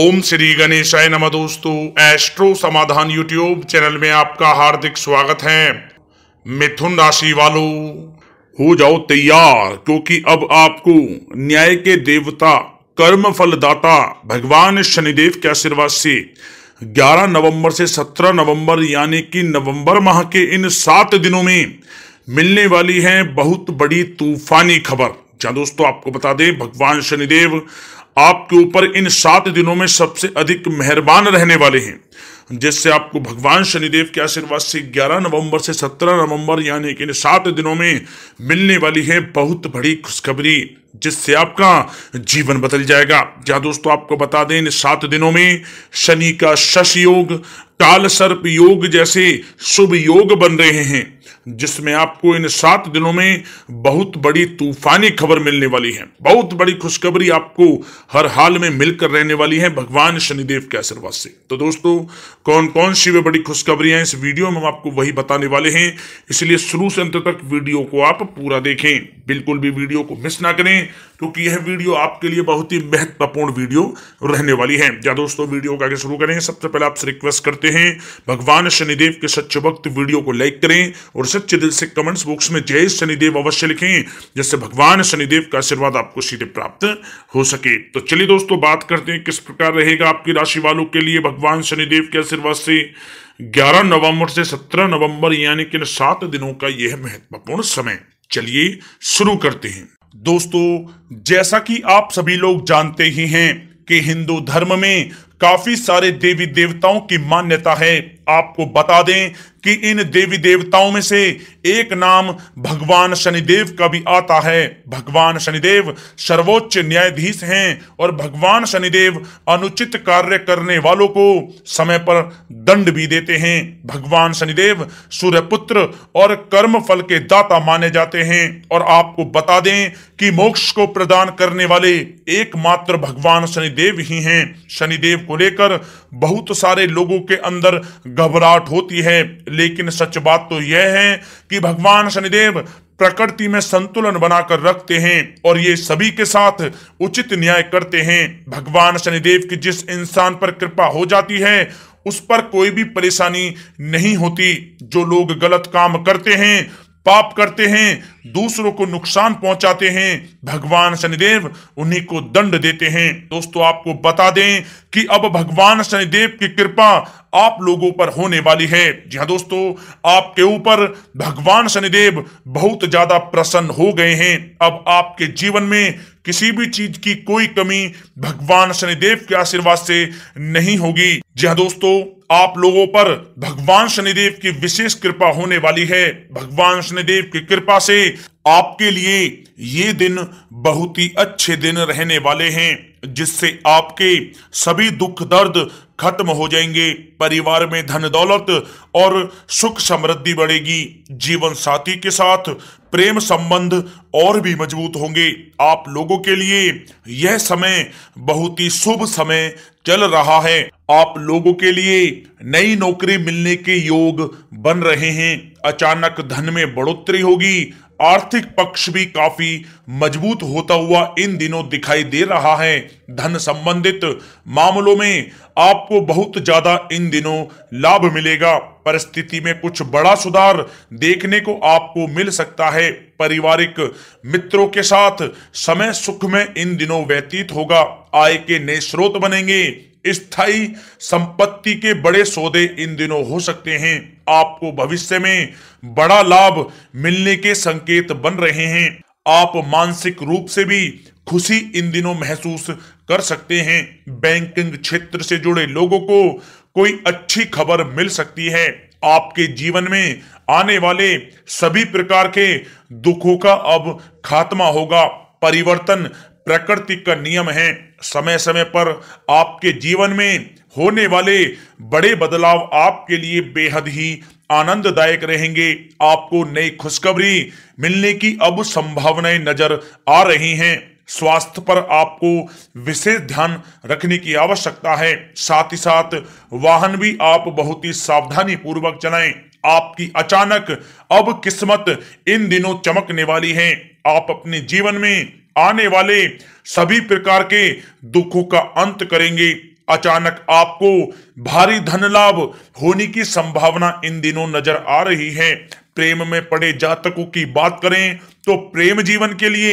ओम श्री गणेशाय नमः दोस्तों एस्ट्रो समाधान यूट्यूब चैनल में आपका हार्दिक स्वागत है मिथुन राशि वालों हो जाओ तैयार क्योंकि अब आपको न्याय के देवता कर्म फलदाता भगवान शनिदेव के आशीर्वाद से 11 नवंबर से 17 नवंबर यानी कि नवंबर माह के इन सात दिनों में मिलने वाली है बहुत बड़ी तूफानी खबर दोस्तों आपको बता दें भगवान शनिदेव आपके ऊपर इन सात दिनों में सबसे अधिक मेहरबान रहने वाले हैं जिससे आपको भगवान शनिदेव के आशीर्वाद से 11 नवंबर से 17 नवंबर यानी कि इन सात दिनों में मिलने वाली है बहुत बड़ी खुशखबरी जिससे आपका जीवन बदल जाएगा या दोस्तों आपको बता दें इन सात दिनों में शनि का शश योग काल सर्प योग जैसे शुभ योग बन रहे हैं जिसमें आपको इन सात दिनों में बहुत बड़ी तूफानी खबर मिलने वाली है बहुत बड़ी खुशखबरी आपको हर हाल में मिलकर रहने वाली है भगवान शनिदेव के आशीर्वाद से तो दोस्तों कौन कौन सी वे बड़ी खुशखबरियां इस वीडियो में हम आपको वही बताने वाले हैं इसलिए शुरू से अंत तक वीडियो को आप पूरा देखें बिल्कुल भी वीडियो को मिस ना करें क्योंकि यह वीडियो आपके लिए बहुत ही महत्वपूर्ण वीडियो रहने वाली है या दोस्तों वीडियो को आगे शुरू करें सबसे पहले आपसे रिक्वेस्ट करते हैं भगवान शनिदेव के सच्चे वक्त वीडियो को लाइक करें और सच्चे दिल से कमेंट्स बॉक्स में जय शनिदेव अवश्य लिखें जिससे भगवान शनिदेव का आशीर्वाद आपको सीधे प्राप्त हो सके तो चलिए दोस्तों बात करते हैं किस प्रकार रहेगा आपकी राशि वालों के लिए भगवान शनिदेव के आशीर्वाद से 11 नवंबर से 17 नवंबर यानी कि सात दिनों का यह महत्वपूर्ण समय चलिए शुरू करते हैं दोस्तों जैसा कि आप सभी लोग जानते ही हैं कि हिंदू धर्म में काफी सारे देवी देवताओं की मान्यता है आपको बता दें कि इन देवी देवताओं में से एक नाम भगवान शनिदेव का भी आता है भगवान शनिदेव सर्वोच्च न्यायाधीश हैं और भगवान शनिदेव अनुचित कार्य करने वालों को समय पर दंड भी देते हैं भगवान शनिदेव सूर्यपुत्र और कर्म फल के दाता माने जाते हैं और आपको बता दें कि मोक्ष को प्रदान करने वाले एकमात्र भगवान शनिदेव ही हैं शनिदेव को को लेकर बहुत सारे लोगों के अंदर घबराहट होती है लेकिन सच बात तो यह है कि भगवान शनिदेव प्रकृति में संतुलन बनाकर रखते हैं और ये सभी के साथ उचित न्याय करते हैं भगवान शनिदेव की जिस इंसान पर कृपा हो जाती है उस पर कोई भी परेशानी नहीं होती जो लोग गलत काम करते हैं पाप करते हैं दूसरों को नुकसान पहुंचाते हैं भगवान शनिदेव उन्हीं को दंड देते हैं दोस्तों आपको बता दें कि अब भगवान शनिदेव की कृपा आप लोगों पर होने वाली है जी हाँ दोस्तों आपके ऊपर भगवान शनिदेव बहुत ज्यादा प्रसन्न हो गए हैं अब आपके जीवन में किसी भी चीज की कोई कमी भगवान शनिदेव के आशीर्वाद से नहीं होगी जी हाँ दोस्तों आप लोगों पर भगवान शनिदेव की विशेष कृपा होने वाली है भगवान शनिदेव की कृपा से आपके लिए ये दिन बहुत ही अच्छे दिन रहने वाले हैं जिससे आपके सभी दुख दर्द खत्म हो जाएंगे परिवार में धन दौलत और सुख समृद्धि बढ़ेगी जीवन साथी के साथ प्रेम संबंध और भी मजबूत होंगे आप लोगों के लिए यह समय बहुत ही शुभ समय चल रहा है आप लोगों के लिए नई नौकरी मिलने के योग बन रहे हैं अचानक धन में बढ़ोतरी होगी आर्थिक पक्ष भी काफी मजबूत होता हुआ इन दिनों दिखाई दे रहा है धन संबंधित मामलों में आपको बहुत ज्यादा इन दिनों लाभ मिलेगा परिस्थिति में कुछ बड़ा सुधार देखने को आपको मिल सकता है पारिवारिक मित्रों के साथ समय सुख में इन दिनों व्यतीत होगा आय के नए स्रोत बनेंगे स्थायी संपत्ति के बड़े सौदे इन दिनों हो सकते हैं आपको भविष्य में बड़ा लाभ मिलने के संकेत बन रहे हैं आप मानसिक रूप से भी खुशी इन दिनों महसूस कर सकते हैं बैंकिंग क्षेत्र से जुड़े लोगों को कोई अच्छी खबर मिल सकती है आपके जीवन में आने वाले सभी प्रकार के दुखों का अब खात्मा होगा परिवर्तन प्रकृति का नियम है समय समय पर आपके जीवन में होने वाले बड़े बदलाव आपके लिए बेहद ही आनंददायक रहेंगे आपको नई खुशखबरी मिलने की अब संभावनाएं नजर आ रही हैं स्वास्थ्य पर आपको विशेष ध्यान रखने की आवश्यकता है साथ ही साथ वाहन भी आप बहुत ही सावधानी पूर्वक चलाएं आपकी अचानक अब किस्मत इन दिनों चमकने वाली है आप अपने जीवन में आने वाले सभी प्रकार के दुखों का अंत करेंगे अचानक आपको भारी धन लाभ होने की संभावना इन दिनों नजर आ रही है प्रेम में पड़े जातकों की बात करें तो प्रेम जीवन के लिए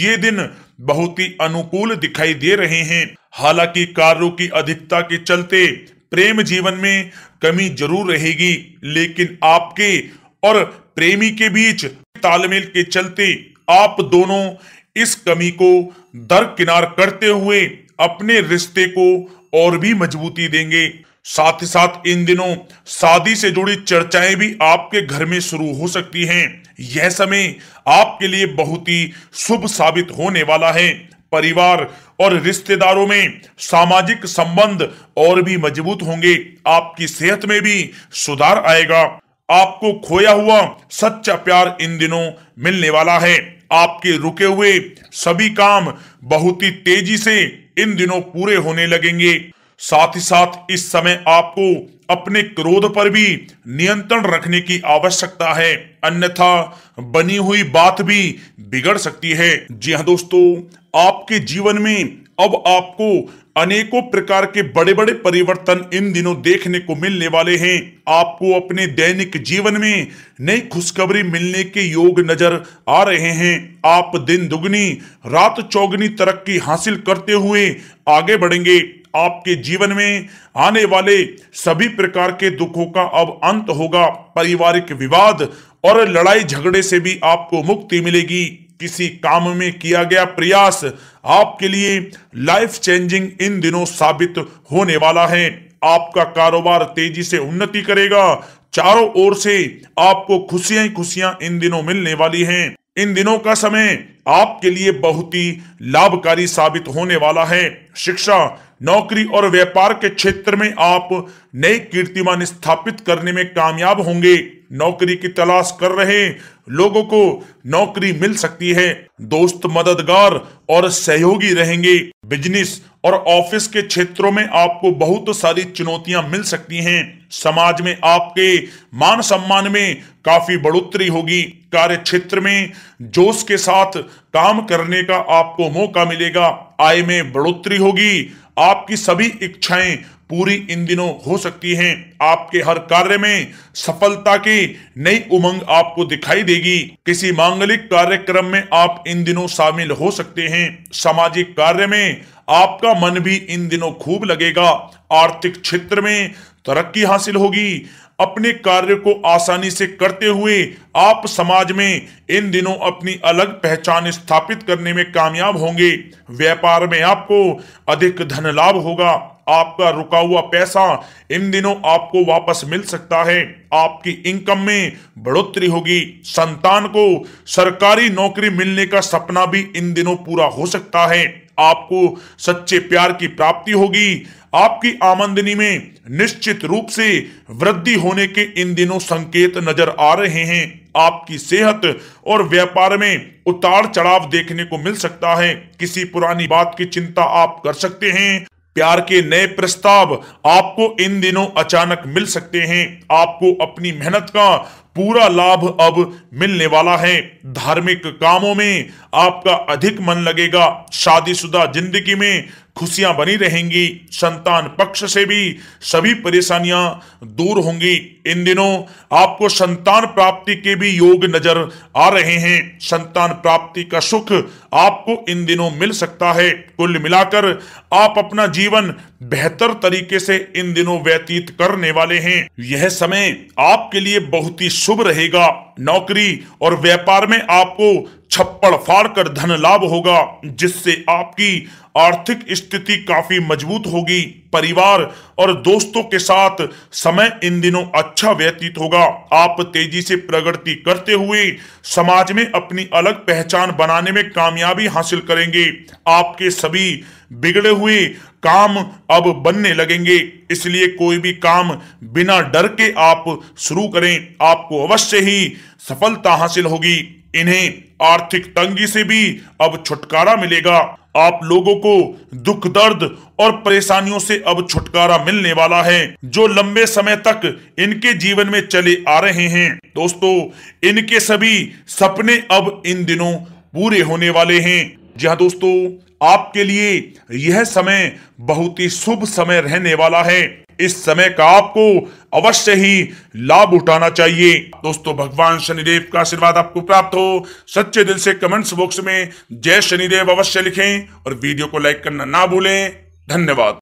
ये दिन बहुत ही अनुकूल दिखाई दे रहे हैं हालांकि कार्यों की अधिकता के चलते प्रेम जीवन में कमी जरूर रहेगी लेकिन आपके और प्रेमी के बीच तालमेल के चलते आप दोनों इस कमी को दरकिनार करते हुए अपने रिश्ते को और भी मजबूती देंगे साथ ही साथ इन दिनों शादी से जुड़ी चर्चाएं भी आपके घर में शुरू हो सकती हैं यह समय आपके लिए बहुत ही शुभ साबित होने वाला है परिवार और रिश्तेदारों में सामाजिक संबंध और भी मजबूत होंगे आपकी सेहत में भी सुधार आएगा आपको खोया हुआ सच्चा प्यार इन दिनों मिलने वाला है आपके रुके हुए सभी काम बहुत ही तेजी से इन दिनों पूरे होने लगेंगे साथ ही साथ इस समय आपको अपने क्रोध पर भी नियंत्रण रखने की आवश्यकता है अन्यथा बनी हुई बात भी बिगड़ सकती है जी हाँ दोस्तों आपके जीवन में अब आपको अनेकों प्रकार के बड़े बड़े परिवर्तन इन दिनों देखने को मिलने वाले हैं आपको अपने दैनिक जीवन में नई खुशखबरी मिलने के योग नजर आ रहे हैं आप दिन दुगनी रात चौगनी तरक्की हासिल करते हुए आगे बढ़ेंगे आपके जीवन में आने वाले सभी प्रकार के दुखों का अब अंत होगा पारिवारिक विवाद और लड़ाई झगड़े से भी आपको मुक्ति मिलेगी किसी काम में किया गया प्रयास आपके लिए लाइफ चेंजिंग इन दिनों साबित होने वाला है आपका कारोबार तेजी से उन्नति करेगा चारों ओर से आपको खुशियां खुशियां इन दिनों मिलने वाली हैं इन दिनों का समय आपके लिए बहुत ही लाभकारी साबित होने वाला है शिक्षा नौकरी और व्यापार के क्षेत्र में आप नए कीर्तिमान स्थापित करने में कामयाब होंगे नौकरी की तलाश कर रहे लोगों को नौकरी मिल सकती है दोस्त मददगार और सहयोगी रहेंगे बिजनेस और ऑफिस के क्षेत्रों में आपको बहुत सारी चुनौतियां मिल सकती हैं समाज में आपके मान सम्मान में काफी बढ़ोतरी होगी कार्य क्षेत्र में जोश के साथ काम करने का आपको मौका मिलेगा आय में बढ़ोतरी होगी आपकी सभी इच्छाएं पूरी इन दिनों हो सकती हैं आपके हर कार्य में सफलता की नई उमंग आपको दिखाई देगी किसी मांगलिक कार्यक्रम में आप इन दिनों शामिल हो सकते हैं सामाजिक कार्य में आपका मन भी इन दिनों खूब लगेगा आर्थिक क्षेत्र में तरक्की हासिल होगी अपने कार्य को आसानी से करते हुए आप समाज में इन दिनों अपनी अलग पहचान स्थापित करने में कामयाब होंगे व्यापार में आपको अधिक धन लाभ होगा आपका रुका हुआ पैसा इन दिनों आपको वापस मिल सकता है आपकी इनकम में बढ़ोतरी होगी संतान को सरकारी नौकरी मिलने का सपना भी इन दिनों पूरा हो सकता है आपको सच्चे प्यार की प्राप्ति होगी आपकी आमंदनी में निश्चित रूप से वृद्धि होने के इन दिनों संकेत नजर आ रहे हैं आपकी सेहत और व्यापार में उतार चढ़ाव देखने को मिल सकता है किसी पुरानी बात की चिंता आप कर सकते हैं प्यार के नए प्रस्ताव आपको इन दिनों अचानक मिल सकते हैं आपको अपनी मेहनत का पूरा लाभ अब मिलने वाला है धार्मिक कामों में आपका अधिक मन लगेगा शादीशुदा जिंदगी में खुशियां बनी रहेंगी संतान पक्ष से भी सभी परेशानियां दूर होंगी इन दिनों आपको संतान प्राप्ति के भी योग नजर आ रहे हैं संतान प्राप्ति का सुख आपको इन दिनों मिल सकता है कुल मिलाकर आप अपना जीवन बेहतर तरीके से इन दिनों व्यतीत करने वाले हैं यह समय आपके लिए बहुत ही शुभ रहेगा नौकरी और व्यापार में आपको छप्पड़ फाड़कर धन लाभ होगा जिससे आपकी आर्थिक स्थिति काफी मजबूत होगी परिवार और दोस्तों के साथ समय इन दिनों अच्छा व्यतीत होगा आप तेजी से प्रगति करते हुए समाज में अपनी अलग पहचान बनाने में कामयाबी हासिल करेंगे आपके सभी बिगड़े हुए काम अब बनने लगेंगे इसलिए कोई भी काम बिना डर के आप शुरू करें आपको अवश्य ही सफलता हासिल होगी इन्हें आर्थिक तंगी से भी अब छुटकारा मिलेगा आप लोगों को दुख दर्द और परेशानियों से अब छुटकारा मिलने वाला है जो लंबे समय तक इनके जीवन में चले आ रहे हैं दोस्तों इनके सभी सपने अब इन दिनों पूरे होने वाले हैं जी हाँ दोस्तों आपके लिए यह समय बहुत ही शुभ समय रहने वाला है इस समय का आपको अवश्य ही लाभ उठाना चाहिए दोस्तों भगवान शनिदेव का आशीर्वाद आपको प्राप्त हो सच्चे दिल से कमेंट्स बॉक्स में जय शनिदेव अवश्य लिखें और वीडियो को लाइक करना ना भूलें धन्यवाद